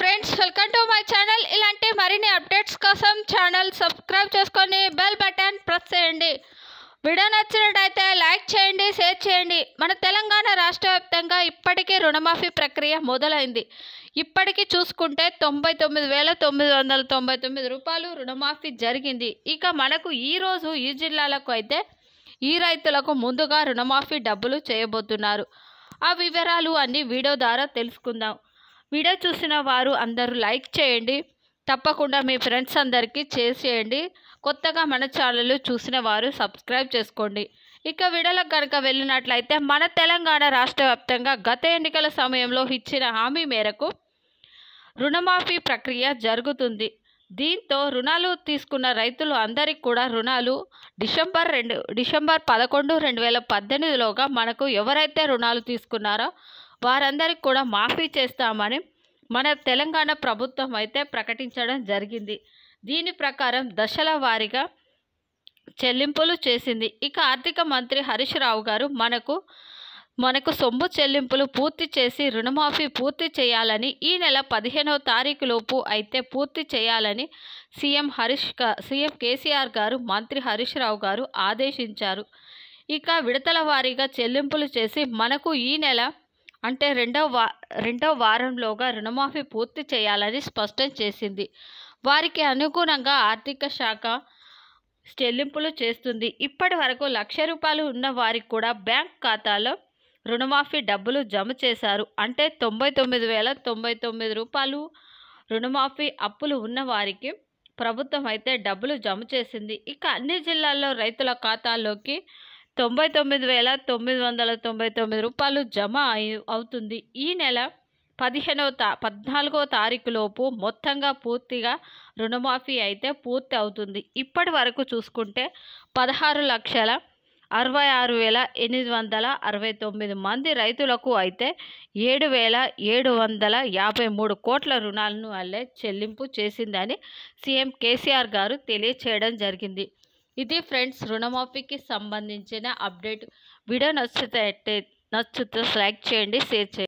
friends welcome to my channel ఇలాంటి మరిన్ని updates కోసం ఛానల్ సబ్స్క్రైబ్ చేసుకొని బెల్ బటన్ ప్రెస్ చేయండి వీడియో నచ్చినట్టయితే లైక్ చేయండి షేర్ చేయండి మన తెలంగాణ రాష్ట్ర వ్యాప్తంగా ఇప్పటికే రుణమాఫీ ప్రక్రియ మొదలైంది ఇప్పటికీ చూసుకుంటే తొంభై తొమ్మిది వేల తొమ్మిది వందల తొంభై తొమ్మిది రూపాయలు రుణమాఫీ జరిగింది ఇక మనకు ఈరోజు ఈ జిల్లాలకు అయితే ఈ రైతులకు ముందుగా రుణమాఫీ డబ్బులు చేయబోతున్నారు ఆ వివరాలు అన్ని వీడియో ద్వారా తెలుసుకుందాం వీడియో చూసిన వారు అందరూ లైక్ చేయండి తప్పకుండా మీ ఫ్రెండ్స్ అందరికీ చేసేయండి కొత్తగా మన ఛానల్ చూసిన వారు సబ్స్క్రైబ్ చేసుకోండి ఇక విడలకు కనుక వెళ్ళినట్లయితే మన తెలంగాణ రాష్ట్ర వ్యాప్తంగా గత ఎన్నికల సమయంలో ఇచ్చిన హామీ మేరకు రుణమాఫీ ప్రక్రియ జరుగుతుంది దీంతో రుణాలు తీసుకున్న రైతులు అందరికీ కూడా రుణాలు డిసెంబర్ రెండు డిసెంబర్ పదకొండు రెండు వేల పద్దెనిమిదిలోగా మనకు ఎవరైతే రుణాలు తీసుకున్నారో వారందరికీ కూడా మాఫీ చేస్తామని మన తెలంగాణ ప్రభుత్వం అయితే ప్రకటించడం జరిగింది దీని ప్రకారం దశల వారీగా చెల్లింపులు చేసింది ఇక ఆర్థిక మంత్రి హరీష్ రావు గారు మనకు మనకు సొమ్ము చెల్లింపులు పూర్తి చేసి రుణమాఫీ పూర్తి చేయాలని ఈ నెల పదిహేనవ తారీఖు లోపు అయితే పూర్తి చేయాలని సీఎం హరీష్ సీఎం కేసీఆర్ గారు మంత్రి హరీష్ రావు గారు ఆదేశించారు ఇక విడతల వారీగా చెల్లింపులు చేసి మనకు ఈ నెల అంటే రెండవ వా రెండవ వారంలోగా రుణమాఫీ పూర్తి చేయాలని స్పష్టం చేసింది వారికి అనుగుణంగా ఆర్థిక శాఖ చెల్లింపులు చేస్తుంది ఇప్పటి వరకు లక్ష రూపాయలు ఉన్న వారికి కూడా బ్యాంక్ ఖాతాలో రుణమాఫీ డబ్బులు జమ చేశారు అంటే తొంభై తొమ్మిది వేల తొంభై తొమ్మిది రూపాయలు రుణమాఫీ అప్పులు ఉన్న వారికి ప్రభుత్వం అయితే డబ్బులు జమ చేసింది ఇక అన్ని జిల్లాల్లో రైతుల ఖాతాల్లోకి తొంభై తొమ్మిది వేల తొమ్మిది వందల తొంభై తొమ్మిది రూపాయలు జమ అవుతుంది ఈ నెల పదిహేనవ తా పద్నాలుగో తారీఖులోపు మొత్తంగా పూర్తిగా రుణమాఫీ అయితే పూర్తి అవుతుంది ఇప్పటి వరకు చూసుకుంటే పదహారు లక్షల అరవై ఆరు వేల ఎనిమిది వందల అరవై తొమ్మిది మంది రైతులకు అయితే ఏడు వేల ఏడు వందల యాభై మూడు కోట్ల రుణాలను అల్లే చెల్లింపు చేసిందని సీఎం కేసీఆర్ గారు తెలియచేయడం జరిగింది ఇది ఫ్రెండ్స్ రుణమాఫీకి సంబంధించిన అప్డేట్ వీడియో నచ్చితే నచ్చితే లైక్ చేయండి షేర్ చేయండి